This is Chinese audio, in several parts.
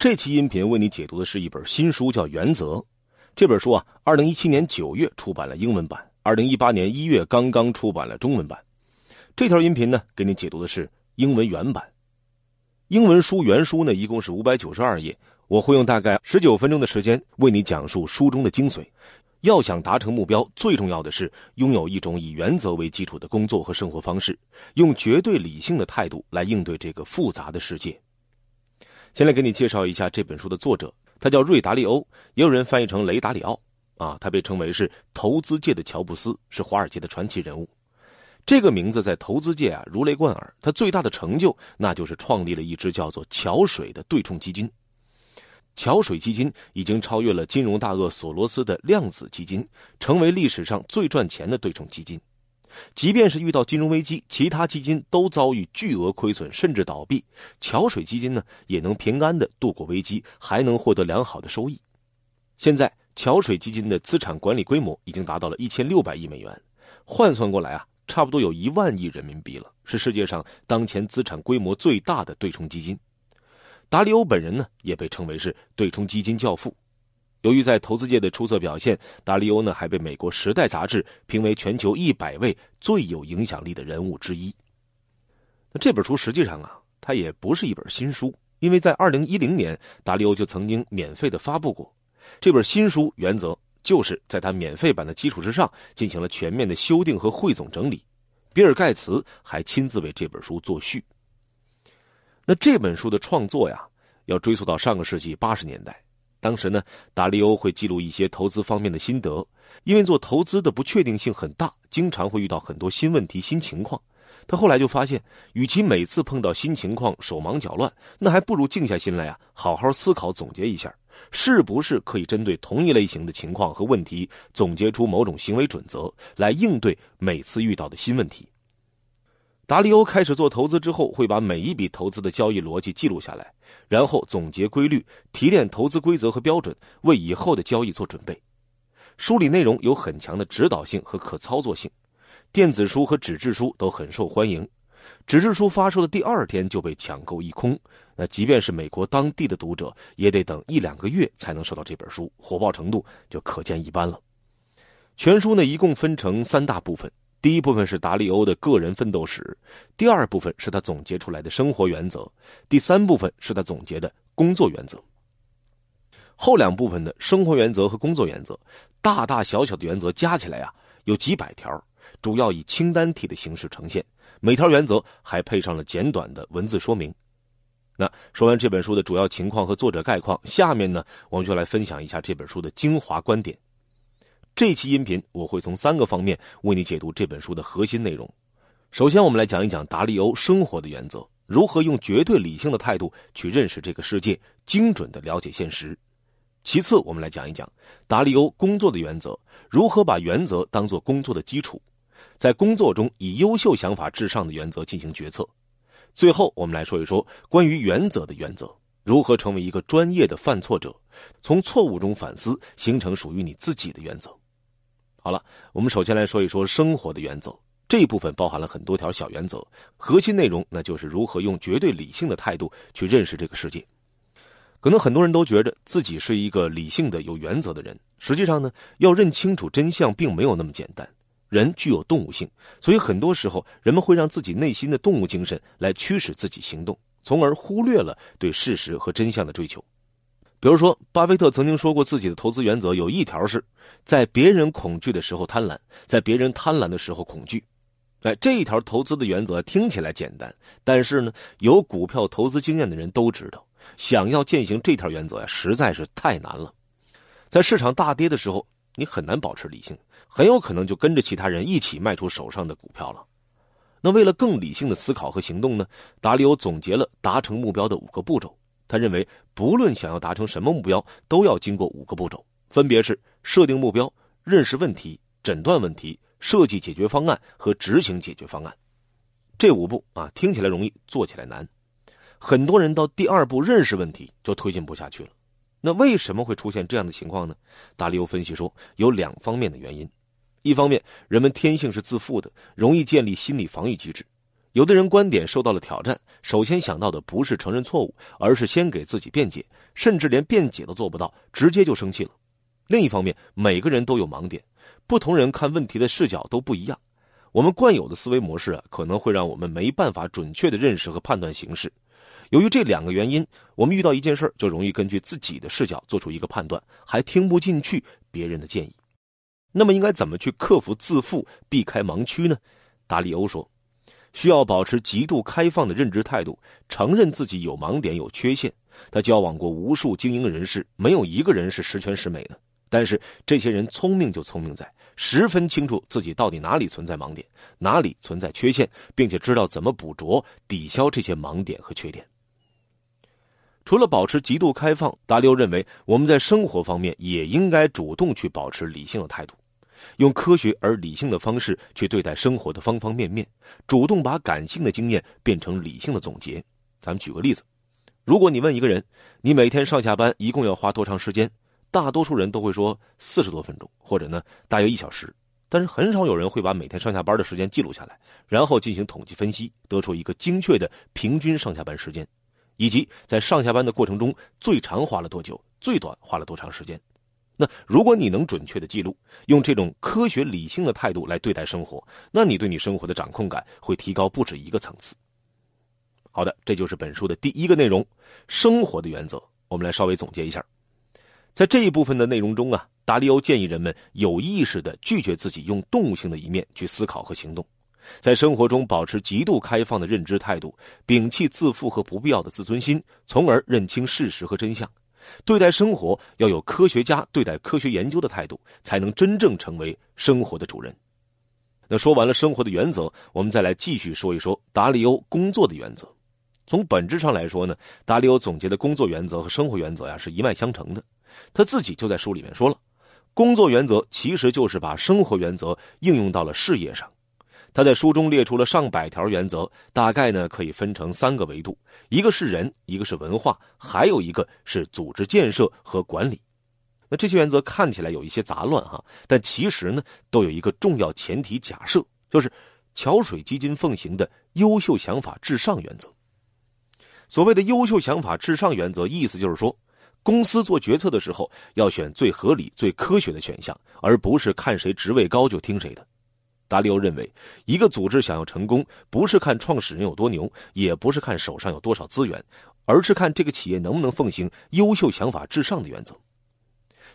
这期音频为你解读的是一本新书，叫《原则》。这本书啊，二零一七年九月出版了英文版，二零一八年一月刚刚出版了中文版。这条音频呢，给你解读的是英文原版。英文书原书呢，一共是五百九十二页。我会用大概十九分钟的时间为你讲述书中的精髓。要想达成目标，最重要的是拥有一种以原则为基础的工作和生活方式，用绝对理性的态度来应对这个复杂的世界。先来给你介绍一下这本书的作者，他叫瑞达利欧，也有人翻译成雷达里奥。啊，他被称为是投资界的乔布斯，是华尔街的传奇人物。这个名字在投资界啊如雷贯耳。他最大的成就，那就是创立了一支叫做桥水的对冲基金。桥水基金已经超越了金融大鳄索罗斯的量子基金，成为历史上最赚钱的对冲基金。即便是遇到金融危机，其他基金都遭遇巨额亏损，甚至倒闭，桥水基金呢也能平安的度过危机，还能获得良好的收益。现在，桥水基金的资产管理规模已经达到了一千六百亿美元，换算过来啊，差不多有一万亿人民币了，是世界上当前资产规模最大的对冲基金。达利欧本人呢，也被称为是对冲基金教父。由于在投资界的出色表现，达利欧呢还被美国《时代》杂志评为全球一百位最有影响力的人物之一。那这本书实际上啊，它也不是一本新书，因为在二零一零年，达利欧就曾经免费的发布过。这本新书原则就是在他免费版的基础之上进行了全面的修订和汇总整理。比尔盖茨还亲自为这本书作序。那这本书的创作呀，要追溯到上个世纪八十年代。当时呢，达利欧会记录一些投资方面的心得，因为做投资的不确定性很大，经常会遇到很多新问题、新情况。他后来就发现，与其每次碰到新情况手忙脚乱，那还不如静下心来啊，好好思考、总结一下，是不是可以针对同一类型的情况和问题，总结出某种行为准则来应对每次遇到的新问题。达利欧开始做投资之后，会把每一笔投资的交易逻辑记录下来，然后总结规律，提炼投资规则和标准，为以后的交易做准备。书里内容有很强的指导性和可操作性，电子书和纸质书都很受欢迎。纸质书发售的第二天就被抢购一空，那即便是美国当地的读者，也得等一两个月才能收到这本书，火爆程度就可见一斑了。全书呢，一共分成三大部分。第一部分是达利欧的个人奋斗史，第二部分是他总结出来的生活原则，第三部分是他总结的工作原则。后两部分的生活原则和工作原则，大大小小的原则加起来啊，有几百条，主要以清单体的形式呈现，每条原则还配上了简短的文字说明。那说完这本书的主要情况和作者概况，下面呢，我们就来分享一下这本书的精华观点。这期音频我会从三个方面为你解读这本书的核心内容。首先，我们来讲一讲达利欧生活的原则，如何用绝对理性的态度去认识这个世界，精准的了解现实。其次，我们来讲一讲达利欧工作的原则，如何把原则当做工作的基础，在工作中以优秀想法至上的原则进行决策。最后，我们来说一说关于原则的原则，如何成为一个专业的犯错者，从错误中反思，形成属于你自己的原则。好了，我们首先来说一说生活的原则。这一部分包含了很多条小原则，核心内容那就是如何用绝对理性的态度去认识这个世界。可能很多人都觉着自己是一个理性的、有原则的人，实际上呢，要认清楚真相并没有那么简单。人具有动物性，所以很多时候人们会让自己内心的动物精神来驱使自己行动，从而忽略了对事实和真相的追求。比如说，巴菲特曾经说过自己的投资原则有一条是，在别人恐惧的时候贪婪，在别人贪婪的时候恐惧。哎，这一条投资的原则听起来简单，但是呢，有股票投资经验的人都知道，想要践行这条原则呀，实在是太难了。在市场大跌的时候，你很难保持理性，很有可能就跟着其他人一起卖出手上的股票了。那为了更理性的思考和行动呢，达里欧总结了达成目标的五个步骤。他认为，不论想要达成什么目标，都要经过五个步骤，分别是设定目标、认识问题、诊断问题、设计解决方案和执行解决方案。这五步啊，听起来容易，做起来难。很多人到第二步认识问题就推进不下去了。那为什么会出现这样的情况呢？大力又分析说，有两方面的原因。一方面，人们天性是自负的，容易建立心理防御机制。有的人观点受到了挑战，首先想到的不是承认错误，而是先给自己辩解，甚至连辩解都做不到，直接就生气了。另一方面，每个人都有盲点，不同人看问题的视角都不一样。我们惯有的思维模式啊，可能会让我们没办法准确的认识和判断形势。由于这两个原因，我们遇到一件事儿就容易根据自己的视角做出一个判断，还听不进去别人的建议。那么，应该怎么去克服自负，避开盲区呢？达利欧说。需要保持极度开放的认知态度，承认自己有盲点、有缺陷。他交往过无数精英人士，没有一个人是十全十美的。但是这些人聪明就聪明在十分清楚自己到底哪里存在盲点，哪里存在缺陷，并且知道怎么捕捉、抵消这些盲点和缺点。除了保持极度开放，达利认为我们在生活方面也应该主动去保持理性的态度。用科学而理性的方式去对待生活的方方面面，主动把感性的经验变成理性的总结。咱们举个例子，如果你问一个人，你每天上下班一共要花多长时间，大多数人都会说四十多分钟，或者呢大约一小时。但是很少有人会把每天上下班的时间记录下来，然后进行统计分析，得出一个精确的平均上下班时间，以及在上下班的过程中最长花了多久，最短花了多长时间。那如果你能准确的记录，用这种科学理性的态度来对待生活，那你对你生活的掌控感会提高不止一个层次。好的，这就是本书的第一个内容——生活的原则。我们来稍微总结一下，在这一部分的内容中啊，达利欧建议人们有意识的拒绝自己用动物性的一面去思考和行动，在生活中保持极度开放的认知态度，摒弃自负和不必要的自尊心，从而认清事实和真相。对待生活要有科学家对待科学研究的态度，才能真正成为生活的主人。那说完了生活的原则，我们再来继续说一说达利欧工作的原则。从本质上来说呢，达利欧总结的工作原则和生活原则呀是一脉相承的。他自己就在书里面说了，工作原则其实就是把生活原则应用到了事业上。他在书中列出了上百条原则，大概呢可以分成三个维度：一个是人，一个是文化，还有一个是组织建设和管理。那这些原则看起来有一些杂乱哈，但其实呢都有一个重要前提假设，就是桥水基金奉行的“优秀想法至上”原则。所谓的“优秀想法至上”原则，意思就是说，公司做决策的时候要选最合理、最科学的选项，而不是看谁职位高就听谁的。达利欧认为，一个组织想要成功，不是看创始人有多牛，也不是看手上有多少资源，而是看这个企业能不能奉行“优秀想法至上”的原则。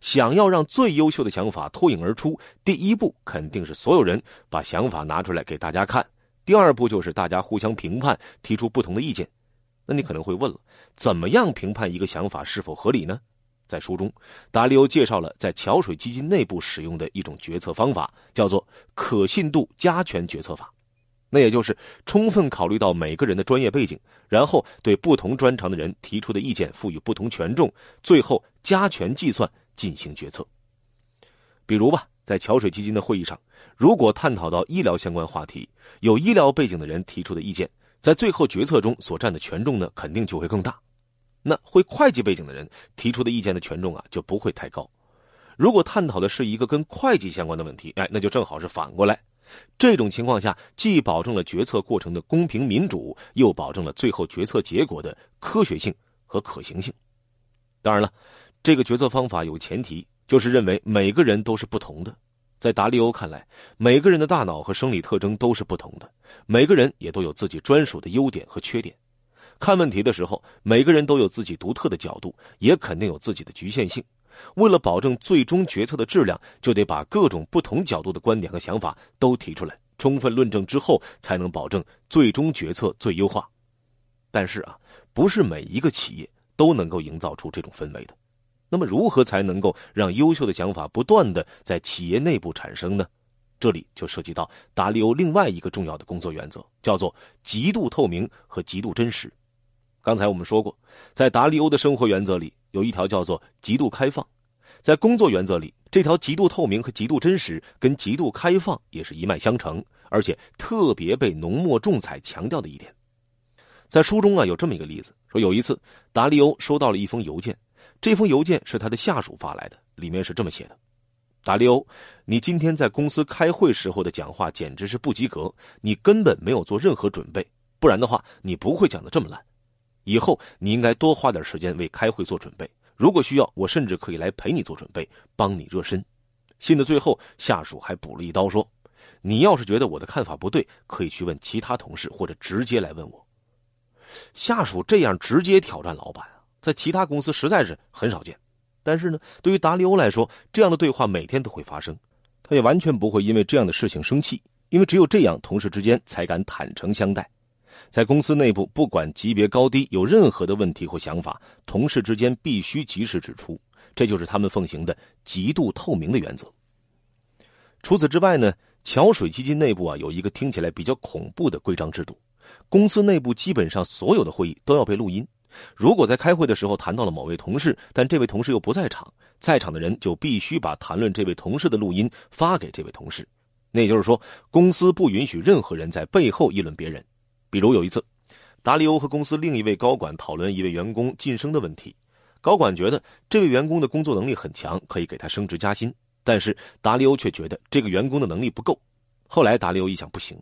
想要让最优秀的想法脱颖而出，第一步肯定是所有人把想法拿出来给大家看；第二步就是大家互相评判，提出不同的意见。那你可能会问了：怎么样评判一个想法是否合理呢？在书中，达利欧介绍了在桥水基金内部使用的一种决策方法，叫做可信度加权决策法。那也就是充分考虑到每个人的专业背景，然后对不同专长的人提出的意见赋予不同权重，最后加权计算进行决策。比如吧，在桥水基金的会议上，如果探讨到医疗相关话题，有医疗背景的人提出的意见，在最后决策中所占的权重呢，肯定就会更大。那会会计背景的人提出的意见的权重啊就不会太高。如果探讨的是一个跟会计相关的问题，哎，那就正好是反过来。这种情况下，既保证了决策过程的公平民主，又保证了最后决策结果的科学性和可行性。当然了，这个决策方法有前提，就是认为每个人都是不同的。在达利欧看来，每个人的大脑和生理特征都是不同的，每个人也都有自己专属的优点和缺点。看问题的时候，每个人都有自己独特的角度，也肯定有自己的局限性。为了保证最终决策的质量，就得把各种不同角度的观点和想法都提出来，充分论证之后，才能保证最终决策最优化。但是啊，不是每一个企业都能够营造出这种氛围的。那么，如何才能够让优秀的想法不断的在企业内部产生呢？这里就涉及到达利欧另外一个重要的工作原则，叫做极度透明和极度真实。刚才我们说过，在达利欧的生活原则里有一条叫做“极度开放”。在工作原则里，这条“极度透明”和“极度真实”跟“极度开放”也是一脉相承，而且特别被浓墨重彩强调的一点。在书中啊，有这么一个例子：说有一次，达利欧收到了一封邮件，这封邮件是他的下属发来的，里面是这么写的：“达利欧，你今天在公司开会时候的讲话简直是不及格，你根本没有做任何准备，不然的话，你不会讲的这么烂。”以后你应该多花点时间为开会做准备。如果需要，我甚至可以来陪你做准备，帮你热身。信的最后，下属还补了一刀说：“你要是觉得我的看法不对，可以去问其他同事，或者直接来问我。”下属这样直接挑战老板啊，在其他公司实在是很少见。但是呢，对于达利欧来说，这样的对话每天都会发生。他也完全不会因为这样的事情生气，因为只有这样，同事之间才敢坦诚相待。在公司内部，不管级别高低，有任何的问题或想法，同事之间必须及时指出。这就是他们奉行的极度透明的原则。除此之外呢，桥水基金内部啊有一个听起来比较恐怖的规章制度：公司内部基本上所有的会议都要被录音。如果在开会的时候谈到了某位同事，但这位同事又不在场，在场的人就必须把谈论这位同事的录音发给这位同事。那也就是说，公司不允许任何人在背后议论别人。比如有一次，达利欧和公司另一位高管讨论一位员工晋升的问题，高管觉得这位员工的工作能力很强，可以给他升职加薪，但是达利欧却觉得这个员工的能力不够。后来达利欧一想，不行，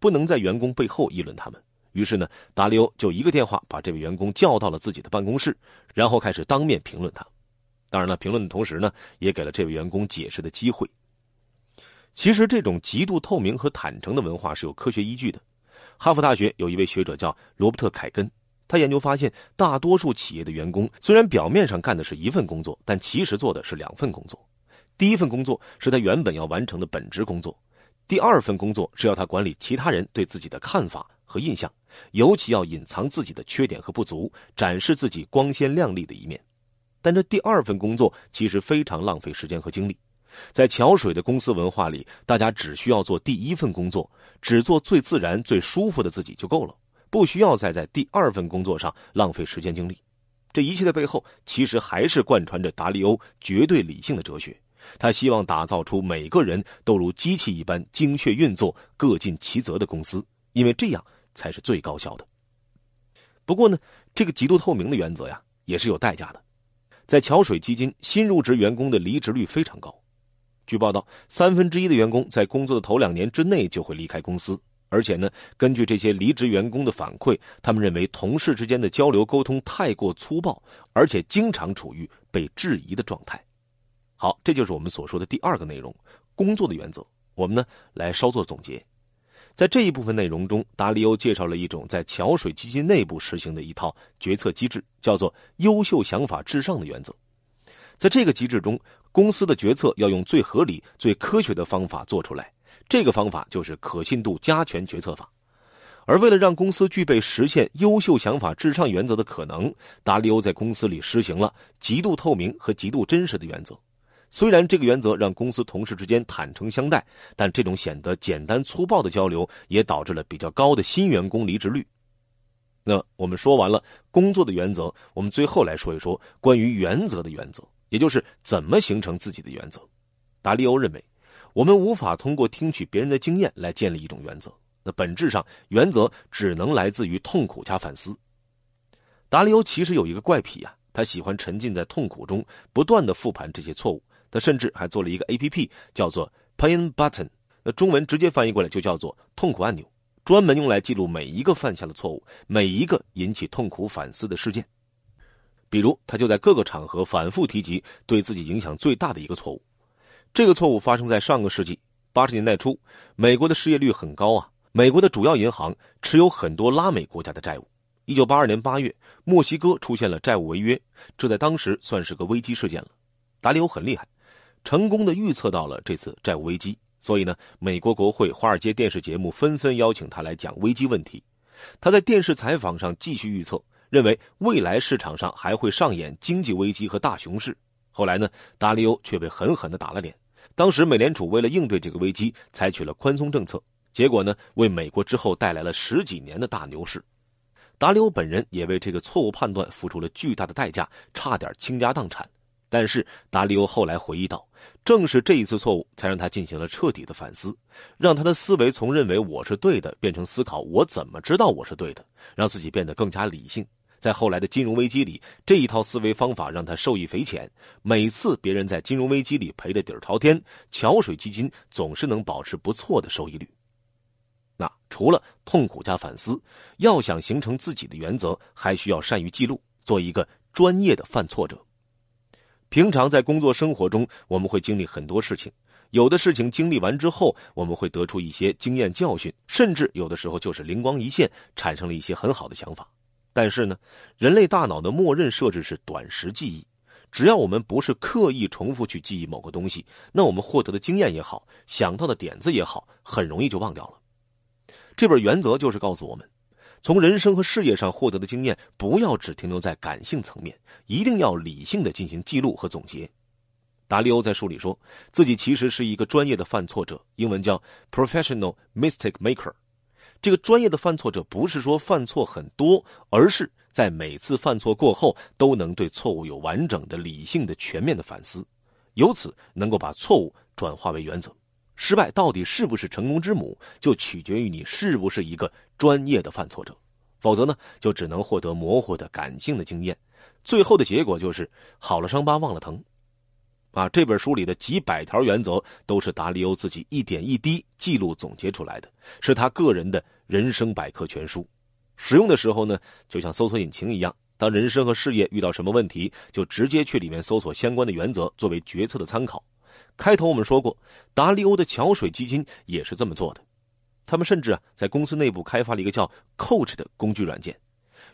不能在员工背后议论他们。于是呢，达利欧就一个电话把这位员工叫到了自己的办公室，然后开始当面评论他。当然了，评论的同时呢，也给了这位员工解释的机会。其实这种极度透明和坦诚的文化是有科学依据的。哈佛大学有一位学者叫罗伯特·凯根，他研究发现，大多数企业的员工虽然表面上干的是一份工作，但其实做的是两份工作。第一份工作是他原本要完成的本职工作，第二份工作是要他管理其他人对自己的看法和印象，尤其要隐藏自己的缺点和不足，展示自己光鲜亮丽的一面。但这第二份工作其实非常浪费时间和精力。在桥水的公司文化里，大家只需要做第一份工作，只做最自然、最舒服的自己就够了，不需要再在第二份工作上浪费时间精力。这一切的背后，其实还是贯穿着达利欧绝对理性的哲学。他希望打造出每个人都如机器一般精确运作、各尽其责的公司，因为这样才是最高效的。不过呢，这个极度透明的原则呀，也是有代价的。在桥水基金，新入职员工的离职率非常高。据报道，三分之一的员工在工作的头两年之内就会离开公司。而且呢，根据这些离职员工的反馈，他们认为同事之间的交流沟通太过粗暴，而且经常处于被质疑的状态。好，这就是我们所说的第二个内容：工作的原则。我们呢来稍作总结。在这一部分内容中，达里欧介绍了一种在桥水基金内部实行的一套决策机制，叫做“优秀想法至上的原则”。在这个机制中，公司的决策要用最合理、最科学的方法做出来。这个方法就是可信度加权决策法。而为了让公司具备实现优秀想法至上原则的可能，达利欧在公司里实行了极度透明和极度真实的原则。虽然这个原则让公司同事之间坦诚相待，但这种显得简单粗暴的交流也导致了比较高的新员工离职率。那我们说完了工作的原则，我们最后来说一说关于原则的原则。也就是怎么形成自己的原则？达利欧认为，我们无法通过听取别人的经验来建立一种原则。那本质上，原则只能来自于痛苦加反思。达利欧其实有一个怪癖啊，他喜欢沉浸在痛苦中，不断的复盘这些错误。他甚至还做了一个 A P P，叫做 Pain Button，那中文直接翻译过来就叫做“痛苦按钮”，专门用来记录每一个犯下的错误，每一个引起痛苦反思的事件。比如，他就在各个场合反复提及对自己影响最大的一个错误。这个错误发生在上个世纪八十年代初，美国的失业率很高啊。美国的主要银行持有很多拉美国家的债务。一九八二年八月，墨西哥出现了债务违约，这在当时算是个危机事件了。达里欧很厉害，成功的预测到了这次债务危机。所以呢，美国国会、华尔街电视节目纷纷邀请他来讲危机问题。他在电视采访上继续预测。认为未来市场上还会上演经济危机和大熊市，后来呢，达利欧却被狠狠地打了脸。当时美联储为了应对这个危机，采取了宽松政策，结果呢，为美国之后带来了十几年的大牛市。达利欧本人也为这个错误判断付出了巨大的代价，差点倾家荡产。但是达利欧后来回忆道，正是这一次错误，才让他进行了彻底的反思，让他的思维从认为我是对的，变成思考我怎么知道我是对的，让自己变得更加理性。在后来的金融危机里，这一套思维方法让他受益匪浅。每次别人在金融危机里赔的底儿朝天，桥水基金总是能保持不错的收益率。那除了痛苦加反思，要想形成自己的原则，还需要善于记录，做一个专业的犯错者。平常在工作生活中，我们会经历很多事情，有的事情经历完之后，我们会得出一些经验教训，甚至有的时候就是灵光一现，产生了一些很好的想法。但是呢，人类大脑的默认设置是短时记忆。只要我们不是刻意重复去记忆某个东西，那我们获得的经验也好，想到的点子也好，很容易就忘掉了。这本原则就是告诉我们，从人生和事业上获得的经验，不要只停留在感性层面，一定要理性的进行记录和总结。达利欧在书里说自己其实是一个专业的犯错者，英文叫 professional mistake maker。这个专业的犯错者，不是说犯错很多，而是在每次犯错过后，都能对错误有完整的、理性的、全面的反思，由此能够把错误转化为原则。失败到底是不是成功之母，就取决于你是不是一个专业的犯错者，否则呢，就只能获得模糊的感性的经验，最后的结果就是好了伤疤忘了疼。啊，这本书里的几百条原则都是达利欧自己一点一滴记录总结出来的，是他个人的人生百科全书。使用的时候呢，就像搜索引擎一样，当人生和事业遇到什么问题，就直接去里面搜索相关的原则作为决策的参考。开头我们说过，达利欧的桥水基金也是这么做的，他们甚至啊，在公司内部开发了一个叫 Coach 的工具软件。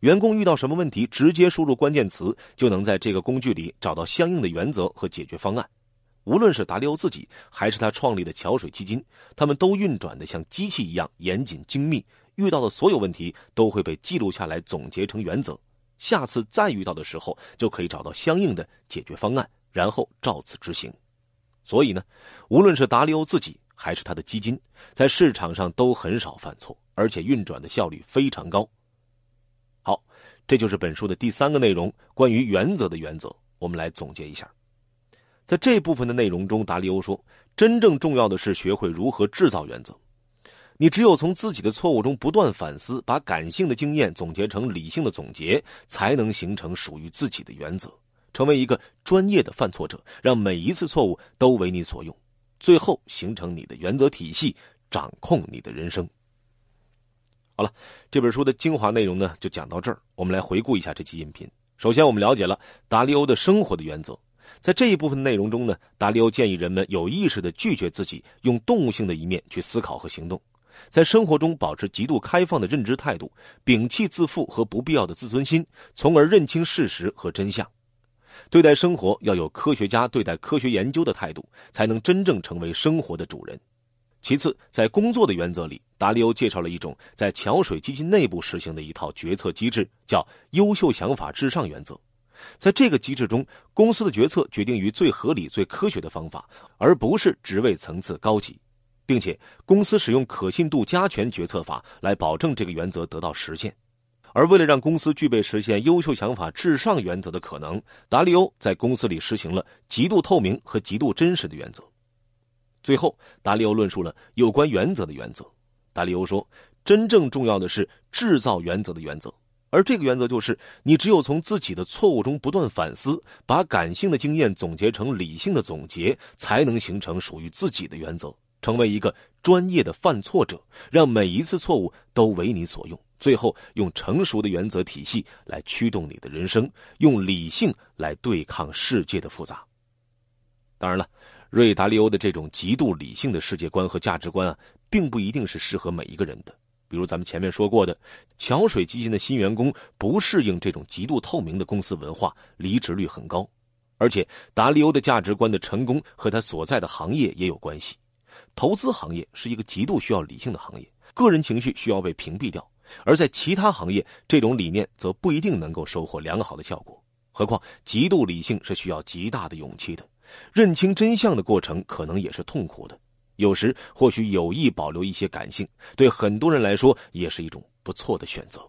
员工遇到什么问题，直接输入关键词，就能在这个工具里找到相应的原则和解决方案。无论是达利欧自己，还是他创立的桥水基金，他们都运转的像机器一样严谨精密。遇到的所有问题都会被记录下来，总结成原则，下次再遇到的时候就可以找到相应的解决方案，然后照此执行。所以呢，无论是达利欧自己，还是他的基金，在市场上都很少犯错，而且运转的效率非常高。这就是本书的第三个内容，关于原则的原则。我们来总结一下，在这部分的内容中，达利欧说，真正重要的是学会如何制造原则。你只有从自己的错误中不断反思，把感性的经验总结成理性的总结，才能形成属于自己的原则，成为一个专业的犯错者，让每一次错误都为你所用，最后形成你的原则体系，掌控你的人生。好了，这本书的精华内容呢，就讲到这儿。我们来回顾一下这期音频。首先，我们了解了达利欧的生活的原则。在这一部分内容中呢，达利欧建议人们有意识的拒绝自己用动物性的一面去思考和行动，在生活中保持极度开放的认知态度，摒弃自负和不必要的自尊心，从而认清事实和真相。对待生活要有科学家对待科学研究的态度，才能真正成为生活的主人。其次，在工作的原则里，达利欧介绍了一种在桥水基金内部实行的一套决策机制，叫“优秀想法至上”原则。在这个机制中，公司的决策决定于最合理、最科学的方法，而不是职位层次高级，并且公司使用可信度加权决策法来保证这个原则得到实现。而为了让公司具备实现“优秀想法至上”原则的可能，达利欧在公司里实行了极度透明和极度真实的原则。最后，达利欧论述了有关原则的原则。达利欧说：“真正重要的是制造原则的原则，而这个原则就是，你只有从自己的错误中不断反思，把感性的经验总结成理性的总结，才能形成属于自己的原则，成为一个专业的犯错者，让每一次错误都为你所用，最后用成熟的原则体系来驱动你的人生，用理性来对抗世界的复杂。”当然了。瑞达利欧的这种极度理性的世界观和价值观啊，并不一定是适合每一个人的。比如咱们前面说过的，桥水基金的新员工不适应这种极度透明的公司文化，离职率很高。而且，达利欧的价值观的成功和他所在的行业也有关系。投资行业是一个极度需要理性的行业，个人情绪需要被屏蔽掉。而在其他行业，这种理念则不一定能够收获良好的效果。何况，极度理性是需要极大的勇气的。认清真相的过程可能也是痛苦的，有时或许有意保留一些感性，对很多人来说也是一种不错的选择。